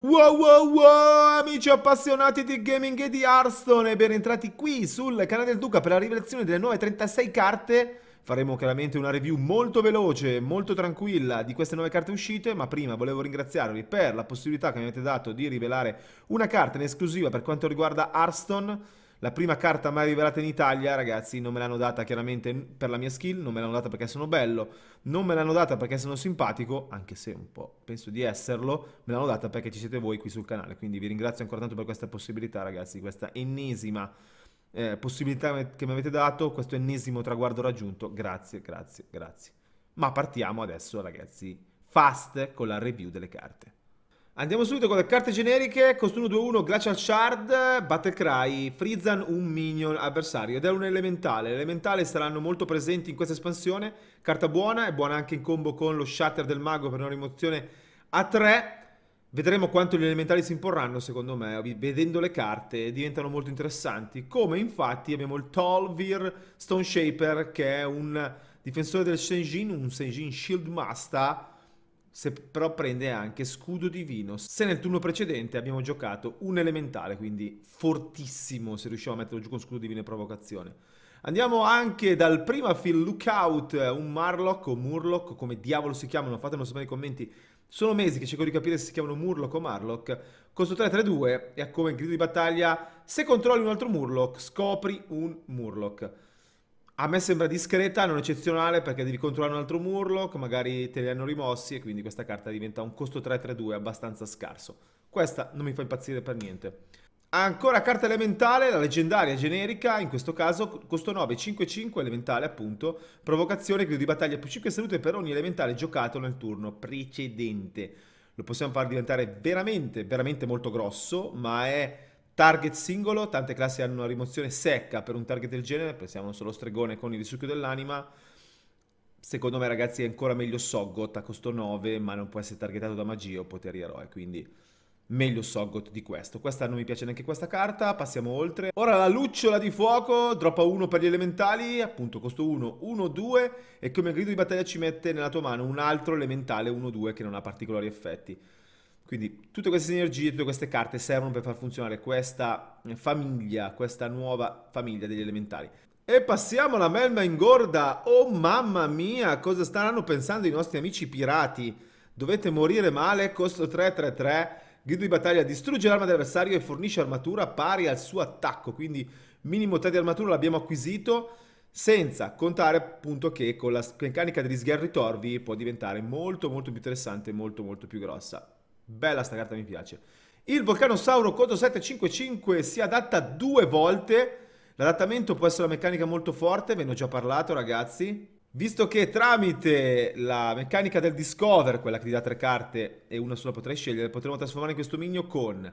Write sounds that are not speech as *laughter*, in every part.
Wow wow wow amici appassionati di gaming e di Hearthstone e entrati qui sul canale del Duca per la rivelazione delle nuove 36 carte Faremo chiaramente una review molto veloce, molto tranquilla di queste nuove carte uscite ma prima volevo ringraziarvi per la possibilità che mi avete dato di rivelare una carta in esclusiva per quanto riguarda Hearthstone la prima carta mai rivelata in Italia, ragazzi, non me l'hanno data chiaramente per la mia skill, non me l'hanno data perché sono bello, non me l'hanno data perché sono simpatico, anche se un po' penso di esserlo, me l'hanno data perché ci siete voi qui sul canale. Quindi vi ringrazio ancora tanto per questa possibilità, ragazzi, questa ennesima eh, possibilità che mi avete dato, questo ennesimo traguardo raggiunto. Grazie, grazie, grazie. Ma partiamo adesso, ragazzi, fast con la review delle carte. Andiamo subito con le carte generiche, costume 2-1, Glacial Shard, Battle Cry, Frizzan un minion avversario ed è un elementale. L'elementale saranno molto presenti in questa espansione, carta buona, è buona anche in combo con lo Shatter del Mago per una rimozione a 3. Vedremo quanto gli elementali si imporranno secondo me, vedendo le carte diventano molto interessanti, come infatti abbiamo il Tolvir Stone Shaper che è un difensore del Senjin, un Senjin Shield Master se però prende anche Scudo Divino. Se nel turno precedente abbiamo giocato un elementare, quindi fortissimo se riusciamo a metterlo giù con Scudo Divino e Provocazione. Andiamo anche dal prima film Lookout, un Marlock o Murloc, come diavolo si chiamano, fatemelo sapere nei commenti. Sono mesi che cerco di capire se si chiamano Murloc o Marlock. Costo 3-3-2 e ha come grido di battaglia se controlli un altro Murloc, scopri un Murloc. A me sembra discreta, non eccezionale, perché devi controllare un altro Murloc, magari te li hanno rimossi e quindi questa carta diventa un costo 3-3-2 abbastanza scarso. Questa non mi fa impazzire per niente. Ancora carta elementale, la leggendaria generica, in questo caso costo 9, 5, 5 elementale appunto, provocazione, grido di battaglia più 5 salute per ogni elementale giocato nel turno precedente. Lo possiamo far diventare veramente, veramente molto grosso, ma è Target singolo, tante classi hanno una rimozione secca per un target del genere, pensiamo solo Stregone con il risucchio dell'anima. Secondo me ragazzi è ancora meglio Soggot a costo 9, ma non può essere targetato da magia o poteri eroe, quindi meglio Soggot di questo. Questa non mi piace neanche questa carta, passiamo oltre. Ora la lucciola di fuoco, droppa 1 per gli elementali, appunto costo 1, 1, 2 e come grido di battaglia ci mette nella tua mano un altro elementale 1, 2 che non ha particolari effetti. Quindi tutte queste sinergie, tutte queste carte servono per far funzionare questa famiglia, questa nuova famiglia degli elementari. E passiamo alla melma ingorda. Oh mamma mia, cosa staranno pensando i nostri amici pirati? Dovete morire male, costo 333. Grido di battaglia distrugge l'arma dell'avversario e fornisce armatura pari al suo attacco, quindi minimo 3 di armatura l'abbiamo acquisito, senza contare appunto che con la meccanica degli sgherri torvi può diventare molto molto più interessante, e molto molto più grossa. Bella sta carta, mi piace. Il Volcanosauro Coto 755 si adatta due volte. L'adattamento può essere una meccanica molto forte, ve ne ho già parlato ragazzi. Visto che tramite la meccanica del Discover, quella che ti dà tre carte e una sola potrai scegliere, potremo trasformare in questo Minio con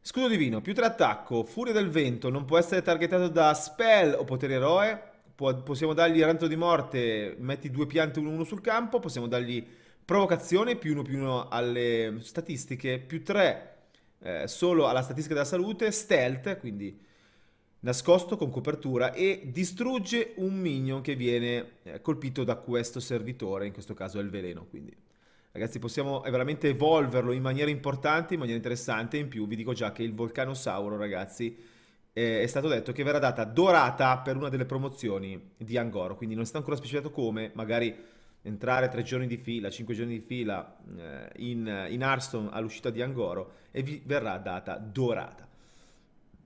Scudo Divino, più tre attacco, Furia del Vento, non può essere targetato da Spell o Potere Eroe, possiamo dargli Ranto di Morte, metti due piante 1-1 sul campo, possiamo dargli Provocazione più 1 più 1 alle statistiche, più 3 eh, solo alla statistica della salute, stealth, quindi nascosto con copertura e distrugge un minion che viene eh, colpito da questo servitore, in questo caso è il veleno, quindi ragazzi possiamo veramente evolverlo in maniera importante, in maniera interessante, in più vi dico già che il Volcanosauro ragazzi è stato detto che verrà data dorata per una delle promozioni di Angoro, quindi non è stato ancora specificato come, magari entrare tre giorni di fila, cinque giorni di fila eh, in, in Arston all'uscita di Angoro e vi verrà data dorata.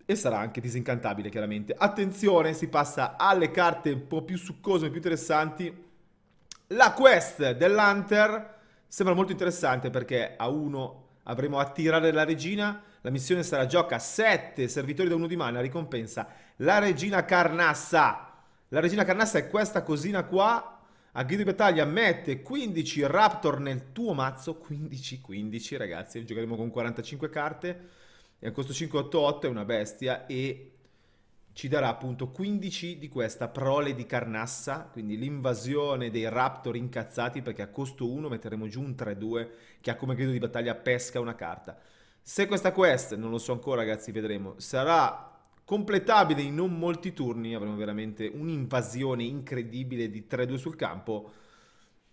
E sarà anche disincantabile, chiaramente. Attenzione, si passa alle carte un po' più succose, più interessanti. La quest dell'Hunter sembra molto interessante perché a uno avremo a tirare la regina. La missione sarà gioca 7 servitori da uno di mana, ricompensa la regina Carnassa. La regina Carnassa è questa cosina qua a Guido Battaglia mette 15 Raptor nel tuo mazzo, 15, 15 ragazzi, giocheremo con 45 carte, e a costo 588 è una bestia e ci darà appunto 15 di questa prole di carnassa, quindi l'invasione dei raptor incazzati perché a costo 1 metteremo giù un 3-2 che ha come grido di battaglia pesca una carta. Se questa quest, non lo so ancora ragazzi, vedremo, sarà completabile in non molti turni, avremo veramente un'invasione incredibile di 3-2 sul campo.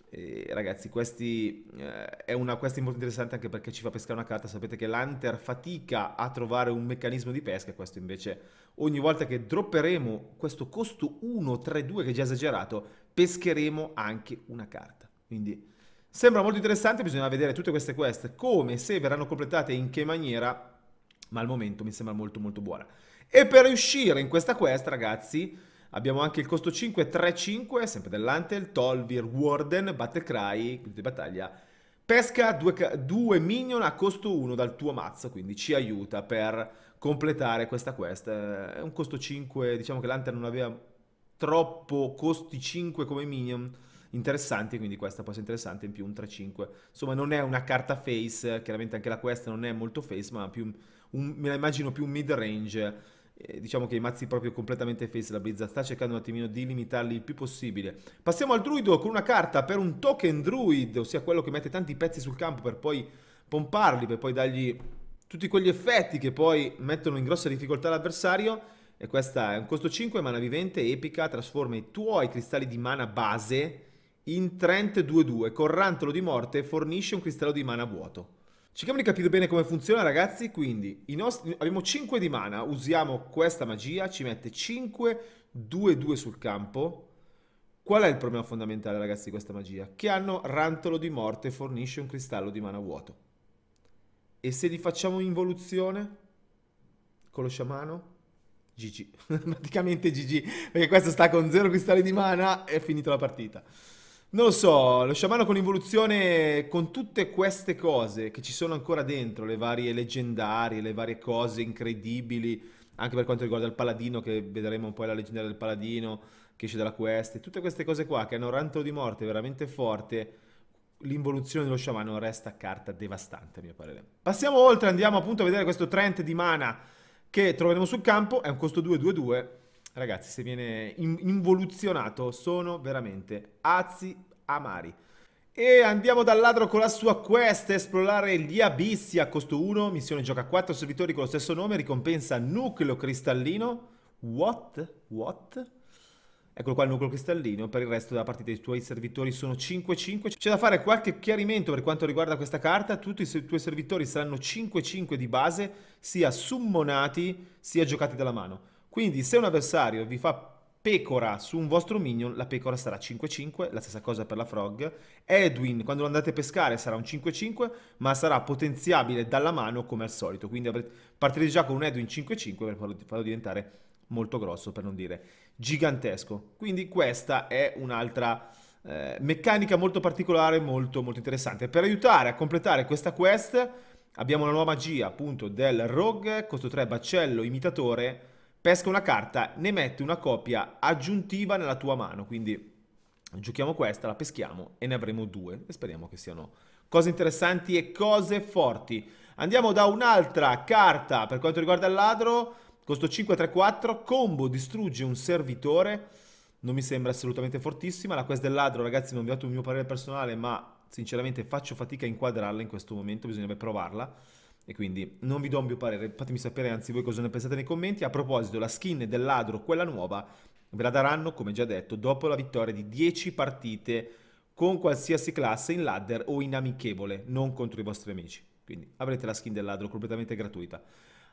E, ragazzi, questi, eh, è una quest molto interessante anche perché ci fa pescare una carta. Sapete che l'Hunter fatica a trovare un meccanismo di pesca, questo invece ogni volta che dropperemo questo costo 1-3-2 che è già esagerato, pescheremo anche una carta. Quindi sembra molto interessante, bisogna vedere tutte queste quest, come, se verranno completate e in che maniera, ma al momento mi sembra molto molto buona. E per riuscire in questa quest, ragazzi, abbiamo anche il costo 535, sempre dell'Antel, Tolvir, Warden, Battlecry, di battaglia. Pesca due minion a costo 1 dal tuo mazzo, quindi ci aiuta per completare questa quest. È eh, un costo 5, diciamo che l'Antel non aveva troppo costi 5 come minion interessanti, quindi questa può essere interessante, in più un 3-5. Insomma, non è una carta face, chiaramente anche la quest non è molto face, ma più, un, me la immagino più un mid range eh, diciamo che i mazzi proprio completamente face la Blizzard sta cercando un attimino di limitarli il più possibile. Passiamo al druido con una carta per un token druid, ossia quello che mette tanti pezzi sul campo per poi pomparli, per poi dargli tutti quegli effetti che poi mettono in grossa difficoltà l'avversario. E questa è un costo 5, mana vivente, epica, trasforma i tuoi cristalli di mana base in Trent 2-2, corrantolo di morte, fornisce un cristallo di mana vuoto. Cerchiamo di capire bene come funziona ragazzi, quindi nostri, abbiamo 5 di mana, usiamo questa magia, ci mette 5, 2, 2 sul campo. Qual è il problema fondamentale ragazzi di questa magia? Che hanno rantolo di morte e fornisce un cristallo di mana vuoto. E se li facciamo in evoluzione? Con lo sciamano? GG, *laughs* praticamente GG, perché questo sta con 0 cristalli di mana e è finita la partita. Non lo so, lo sciamano con l'involuzione, con tutte queste cose che ci sono ancora dentro, le varie leggendarie, le varie cose incredibili, anche per quanto riguarda il paladino, che vedremo poi la leggendaria del paladino che esce dalla quest, tutte queste cose qua che hanno un rantolo di morte veramente forte, l'involuzione dello sciamano resta carta devastante a mio parere. Passiamo oltre, andiamo appunto a vedere questo Trent di mana che troveremo sul campo, è un costo 2-2-2 Ragazzi, se viene involuzionato, sono veramente azzi amari. E andiamo dal ladro con la sua quest, esplorare gli abissi a costo 1, missione gioca 4 servitori con lo stesso nome, ricompensa nucleo cristallino. What? What? Eccolo qua il nucleo cristallino, per il resto della partita i tuoi servitori sono 5-5. C'è da fare qualche chiarimento per quanto riguarda questa carta, tutti i tuoi servitori saranno 5-5 di base, sia summonati sia giocati dalla mano. Quindi se un avversario vi fa pecora su un vostro minion, la pecora sarà 5-5, la stessa cosa per la frog. Edwin, quando lo andate a pescare, sarà un 5-5, ma sarà potenziabile dalla mano come al solito. Quindi partirete già con un Edwin 5-5 per farlo diventare molto grosso, per non dire gigantesco. Quindi questa è un'altra eh, meccanica molto particolare, molto, molto interessante. Per aiutare a completare questa quest abbiamo la nuova magia appunto del Rogue, costo 3 baccello imitatore, pesca una carta, ne metti una copia aggiuntiva nella tua mano, quindi giochiamo questa, la peschiamo e ne avremo due e speriamo che siano cose interessanti e cose forti. Andiamo da un'altra carta per quanto riguarda il ladro, costo 5-3-4, combo distrugge un servitore, non mi sembra assolutamente fortissima, la quest del ladro ragazzi non vi ho dato il mio parere personale ma sinceramente faccio fatica a inquadrarla in questo momento, bisognerebbe provarla. E quindi non vi do un mio parere, fatemi sapere anzi voi cosa ne pensate nei commenti. A proposito, la skin del ladro, quella nuova, ve la daranno, come già detto, dopo la vittoria di 10 partite con qualsiasi classe in ladder o in amichevole, non contro i vostri amici. Quindi avrete la skin del ladro completamente gratuita.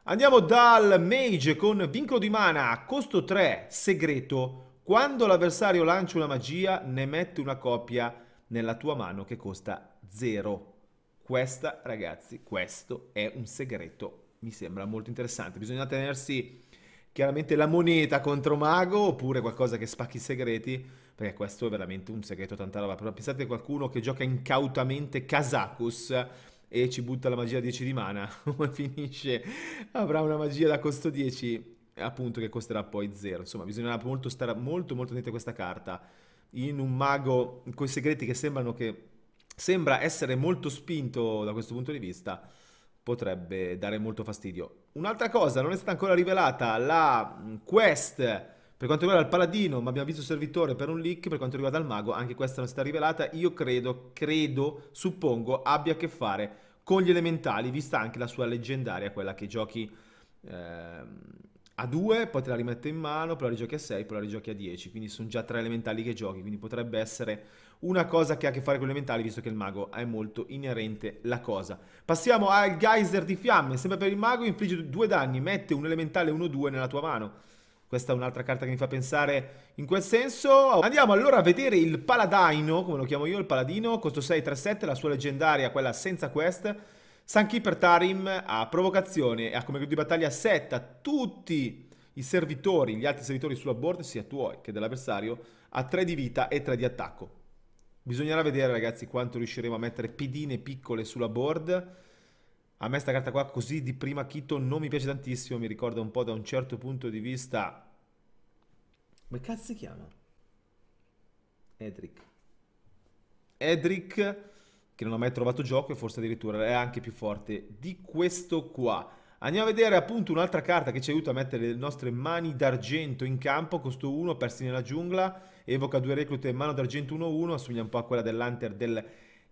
Andiamo dal mage con vincolo di mana, costo 3, segreto. Quando l'avversario lancia una magia, ne mette una copia nella tua mano che costa 0 questa, ragazzi, questo è un segreto, mi sembra molto interessante. Bisogna tenersi chiaramente la moneta contro mago oppure qualcosa che spacchi i segreti, perché questo è veramente un segreto tanta roba. Però pensate a qualcuno che gioca incautamente Kazakus e ci butta la magia 10 di mana, *laughs* come finisce? Avrà una magia da costo 10, appunto che costerà poi 0. Insomma, bisognerà molto stare molto molto attenti a questa carta. In un mago con i segreti che sembrano che sembra essere molto spinto da questo punto di vista, potrebbe dare molto fastidio. Un'altra cosa, non è stata ancora rivelata la mm, quest per quanto riguarda il paladino, ma abbiamo visto il servitore per un leak, per quanto riguarda il mago, anche questa non è stata rivelata, io credo, credo, suppongo, abbia a che fare con gli elementali, vista anche la sua leggendaria, quella che giochi eh, a 2, poi te la rimette in mano, poi la rigiochi a 6, poi la rigiochi a 10, quindi sono già tre elementali che giochi, quindi potrebbe essere una cosa che ha a che fare con le mentali, visto che il mago è molto inerente la cosa. Passiamo al geyser di fiamme, sempre per il mago, infligge due danni, mette un elementale 1-2 nella tua mano. Questa è un'altra carta che mi fa pensare in quel senso. Andiamo allora a vedere il Paladino, come lo chiamo io, il Paladino, costo 6-3-7, la sua leggendaria, quella senza quest. Sunkeeper Tarim ha provocazione e ha come gruppo di battaglia setta tutti i servitori, gli altri servitori sulla board, sia tuoi che dell'avversario, a 3 di vita e 3 di attacco. Bisognerà vedere ragazzi quanto riusciremo a mettere pedine piccole sulla board. A me sta carta qua così di prima chito non mi piace tantissimo, mi ricorda un po' da un certo punto di vista... Come cazzo si chiama? Edric. Edric, che non ho mai trovato gioco e forse addirittura è anche più forte di questo qua. Andiamo a vedere appunto un'altra carta che ci aiuta a mettere le nostre mani d'argento in campo, costo 1, persi nella giungla, evoca due reclute, in mano d'argento 1-1, assomiglia un po' a quella dell'Hunter del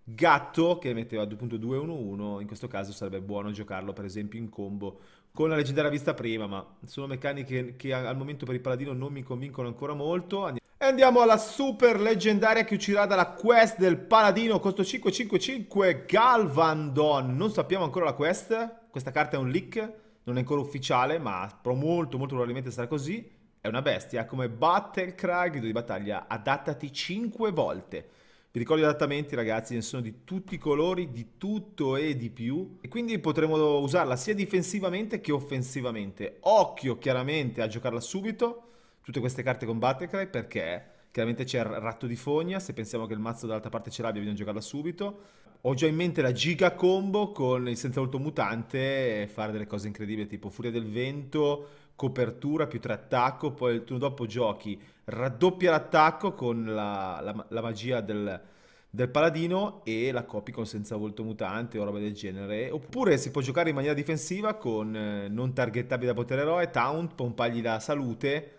Gatto che metteva appunto 2-1-1, in questo caso sarebbe buono giocarlo per esempio in combo con la leggendaria vista prima, ma sono meccaniche che al momento per il paladino non mi convincono ancora molto. e andiamo alla super leggendaria che uscirà dalla quest del paladino, costo 5 5 555, Galvandon. Non sappiamo ancora la quest questa carta è un leak, non è ancora ufficiale, ma molto molto probabilmente sarà così. È una bestia, come Battlecry, grido di battaglia, adattati 5 volte. Vi ricordo gli adattamenti ragazzi, ne sono di tutti i colori, di tutto e di più. E quindi potremo usarla sia difensivamente che offensivamente. Occhio chiaramente a giocarla subito, tutte queste carte con Battlecry, perché... Chiaramente c'è il ratto di fogna, se pensiamo che il mazzo dall'altra parte ce l'abbia bisogna giocarla subito ho già in mente la giga combo con il senza volto mutante e fare delle cose incredibili tipo furia del vento, copertura più tre attacco, poi il turno dopo giochi raddoppia l'attacco con la, la, la magia del, del, paladino e la copi con senza volto mutante o roba del genere. Oppure si può giocare in maniera difensiva con eh, non targettabili da potere eroe, taunt, pompagli da salute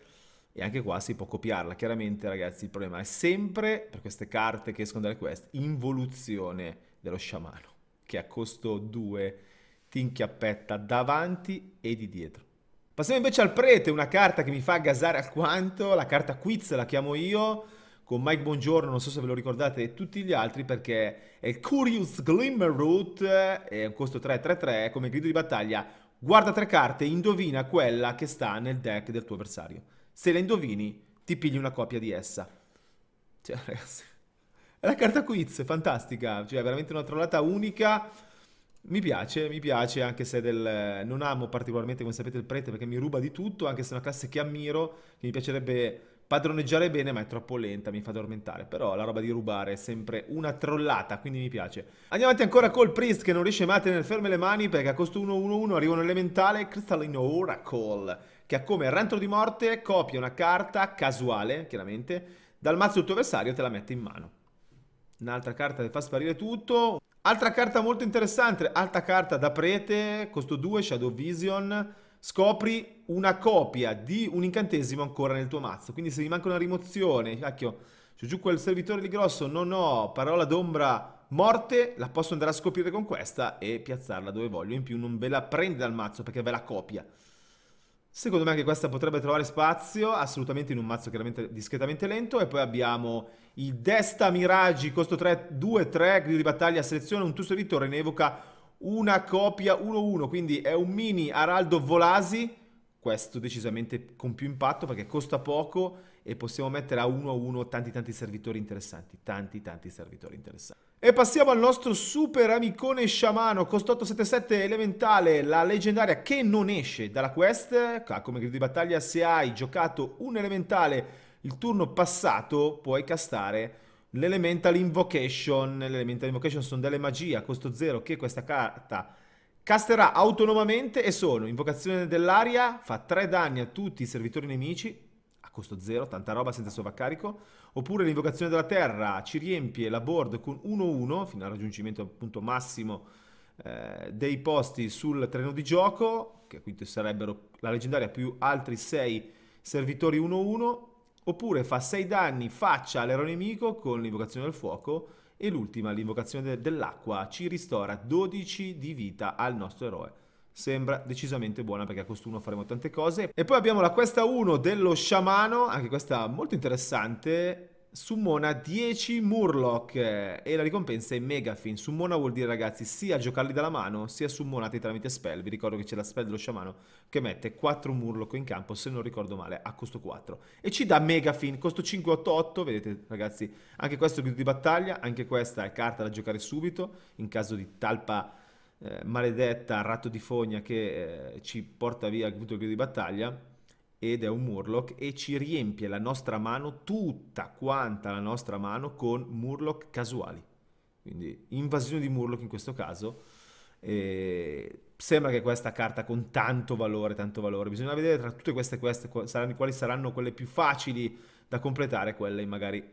e anche qua si può copiarla. Chiaramente ragazzi il problema è sempre, per queste carte che escono dalle quest, involuzione dello sciamano, che a costo 2 ti inchiappetta davanti e di dietro. Passiamo invece al prete, una carta che mi fa gasare alquanto, la carta quiz la chiamo io, con Mike Bongiorno, non so se ve lo ricordate, e tutti gli altri, perché è Curious Glimmer Root, è un costo 3-3-3, come grido di battaglia, guarda tre carte, e indovina quella che sta nel deck del tuo avversario. Se la indovini, ti pigli una copia di essa. Cioè, ragazzi... È la carta quiz, fantastica, cioè veramente una trollata unica. Mi piace, mi piace, anche se del, non amo particolarmente, come sapete, il prete perché mi ruba di tutto, anche se è una classe che ammiro, che mi piacerebbe padroneggiare bene, ma è troppo lenta, mi fa addormentare. Però la roba di rubare è sempre una trollata, quindi mi piace. Andiamo avanti ancora col Priest che non riesce mai a tenere ferme le mani perché a costo 1-1-1 arriva un elementale Crystalline Oracle che ha come rantolo di morte copia una carta casuale, chiaramente, dal mazzo del tuo avversario e te la mette in mano. Un'altra carta che fa sparire tutto. Altra carta molto interessante, alta carta da prete, costo 2, Shadow Vision. Scopri una copia di un incantesimo ancora nel tuo mazzo. Quindi se mi manca una rimozione, cacchio, c'è giù quel servitore di grosso, non ho parola d'ombra, morte, la posso andare a scoprire con questa e piazzarla dove voglio. In più non ve la prende dal mazzo perché ve la copia. Secondo me anche questa potrebbe trovare spazio, assolutamente in un mazzo chiaramente discretamente lento. E poi abbiamo il Desta Miragi costo 3, 2, 3, grido di battaglia, seleziona un tusto editore, ne evoca una copia 1-1, quindi è un mini Araldo Volasi, questo decisamente con più impatto perché costa poco e possiamo mettere a 1-1 tanti tanti servitori interessanti, tanti tanti servitori interessanti. E passiamo al nostro super amicone sciamano, costo 877 elementale, la leggendaria che non esce dalla quest. Come grido di battaglia, se hai giocato un elementale il turno passato, puoi castare l'elemental invocation. L'elemental invocation sono delle magie a costo 0 che questa carta casterà autonomamente e sono invocazione dell'aria, fa 3 danni a tutti i servitori nemici, costo zero, tanta roba senza sovraccarico, oppure l'invocazione della terra ci riempie la board con 1-1 fino al raggiungimento appunto massimo eh, dei posti sul treno di gioco, che quindi sarebbero la leggendaria più altri 6 servitori 1-1, oppure fa 6 danni faccia all'ero nemico con l'invocazione del fuoco e l'ultima, l'invocazione dell'acqua, ci ristora 12 di vita al nostro eroe sembra decisamente buona perché a costo 1 faremo tante cose. E poi abbiamo la questa 1 dello sciamano, anche questa molto interessante. Summona 10 Murloc e la ricompensa è Megafin. Summona vuol dire ragazzi sia giocarli dalla mano sia summonati tramite spell. Vi ricordo che c'è la spell dello sciamano che mette 4 Murloc in campo, se non ricordo male, a costo 4. E ci dà Megafin, costo 588, vedete ragazzi, anche questo è il grido di battaglia, anche questa è carta da giocare subito in caso di talpa eh, maledetta ratto di fogna che eh, ci porta via tutto il grido di battaglia ed è un Murloc e ci riempie la nostra mano, tutta quanta la nostra mano con Murloc casuali. Quindi invasione di Murloc in questo caso. E sembra che questa carta con tanto valore, tanto valore. Bisogna vedere tra tutte queste quest quali saranno quelle più facili da completare, quelle magari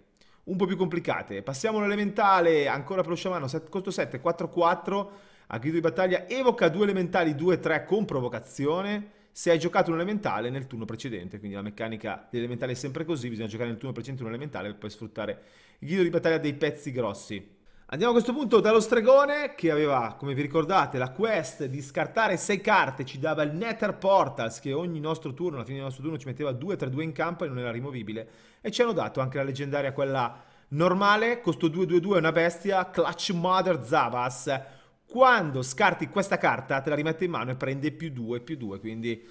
un po' più complicate. Passiamo all'elementale, ancora per lo sciamano, costo 7, 4-4. A grido di battaglia evoca due elementali 2-3 con provocazione se hai giocato un elementale nel turno precedente, quindi la meccanica dell'elementale è sempre così, bisogna giocare nel turno precedente un elementale per poi sfruttare il grido di battaglia dei pezzi grossi. Andiamo a questo punto dallo stregone che aveva, come vi ricordate, la quest di scartare 6 carte, ci dava il Nether Portals che ogni nostro turno, alla fine del nostro turno ci metteva 2-3-2 in campo e non era rimovibile e ci hanno dato anche la leggendaria quella normale, costo 2-2-2 è una bestia, Clutch Mother Zavas quando scarti questa carta, te la rimette in mano e prende più 2, più 2. Quindi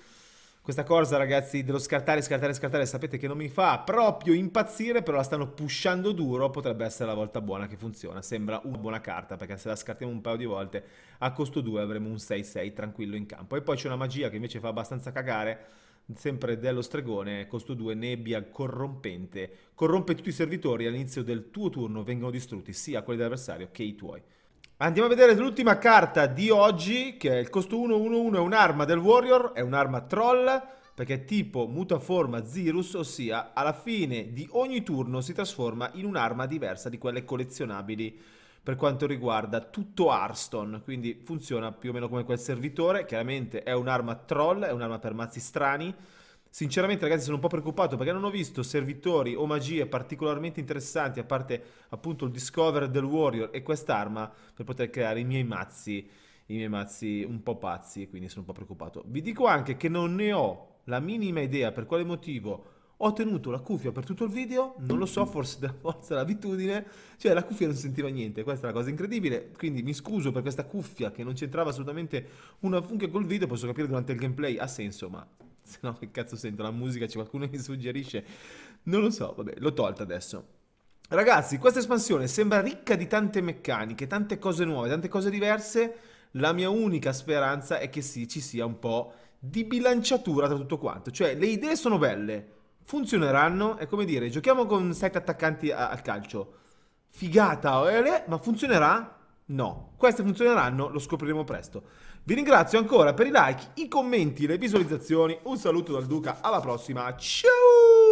questa cosa, ragazzi, dello scartare, scartare, scartare, sapete che non mi fa proprio impazzire, però la stanno pushando duro. Potrebbe essere la volta buona che funziona. Sembra una buona carta, perché se la scartiamo un paio di volte, a costo 2 avremo un 6-6 tranquillo in campo. E poi c'è una magia che invece fa abbastanza cagare sempre dello stregone, costo 2, nebbia corrompente, corrompe tutti i servitori all'inizio del tuo turno, vengono distrutti sia quelli dell'avversario che i tuoi. Andiamo a vedere l'ultima carta di oggi, che è il costo 1-1-1, è un'arma del Warrior, è un'arma troll, perché è tipo mutaforma Zirus, ossia alla fine di ogni turno si trasforma in un'arma diversa di quelle collezionabili per quanto riguarda tutto Arston, quindi funziona più o meno come quel servitore, chiaramente è un'arma troll, è un'arma per mazzi strani, Sinceramente, ragazzi, sono un po' preoccupato perché non ho visto servitori o magie particolarmente interessanti, a parte appunto il Discover del Warrior e quest'arma per poter creare i miei mazzi. I miei mazzi un po' pazzi, quindi sono un po' preoccupato. Vi dico anche che non ne ho la minima idea per quale motivo ho tenuto la cuffia per tutto il video, non lo so, forse da forza l'abitudine, cioè la cuffia non sentiva niente, questa è la cosa incredibile, quindi mi scuso per questa cuffia che non c'entrava assolutamente una funzione col video, posso capire durante il gameplay ha senso, ma *laughs* Se no, che cazzo sento la musica? C'è qualcuno che mi suggerisce? Non lo so, vabbè, l'ho tolta adesso. Ragazzi, questa espansione sembra ricca di tante meccaniche, tante cose nuove, tante cose diverse. La mia unica speranza è che sì, ci sia un po' di bilanciatura tra tutto quanto. Cioè, le idee sono belle, funzioneranno, è come dire, giochiamo con sette attaccanti al calcio. Figata, ma funzionerà? No. Queste funzioneranno, lo scopriremo presto. Vi ringrazio ancora per i like, i commenti, le visualizzazioni. Un saluto dal Duca, alla prossima. Ciao!